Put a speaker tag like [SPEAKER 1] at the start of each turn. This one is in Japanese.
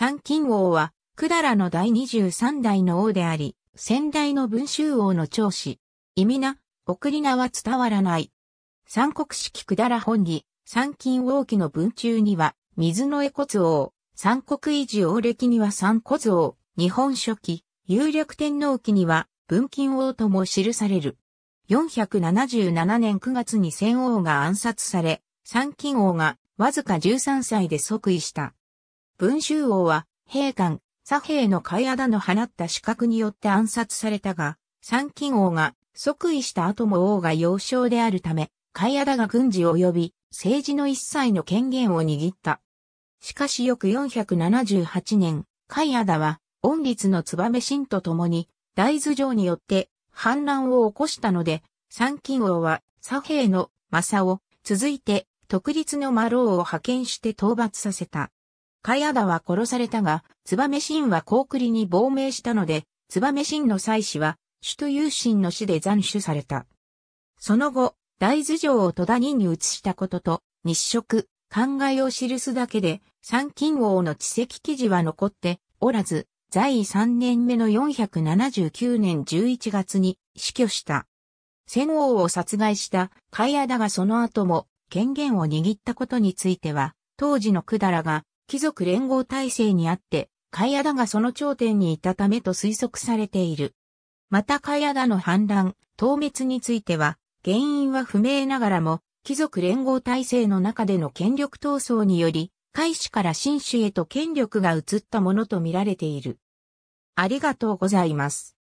[SPEAKER 1] 三金王は、くだらの第23代の王であり、先代の文集王の長子。意味な、送り名は伝わらない。三国式くだら本義、三金王記の文中には、水の江骨王、三国維持王歴には三骨王、日本書期、有力天皇記には、文金王とも記される。477年9月に千王が暗殺され、三金王がわずか13歳で即位した。文州王は、兵官、左兵の海だの放った資格によって暗殺されたが、三金王が即位した後も王が幼少であるため、海だが軍事及び政治の一切の権限を握った。しかし翌478年、海だは、恩律の燕神と共に、大頭城によって反乱を起こしたので、三金王は左兵の正を続いて、特立の魔老を派遣して討伐させた。カヤダは殺されたが、ツバメシンは高栗に亡命したので、ツバメシンの妻子は、首都有心の死で斬首された。その後、大頭城を戸谷に移したことと、日食、考えを記すだけで、三金王の知籍記事は残っておらず、在位3年目の479年11月に死去した。戦王を殺害したカイアダがその後も権限を握ったことについては、当時のダラが貴族連合体制にあって、カイアダがその頂点にいたためと推測されている。またカイアダの反乱、倒滅については、原因は不明ながらも、貴族連合体制の中での権力闘争により、海始から新種へと権力が移ったものとみられている。ありがとうございます。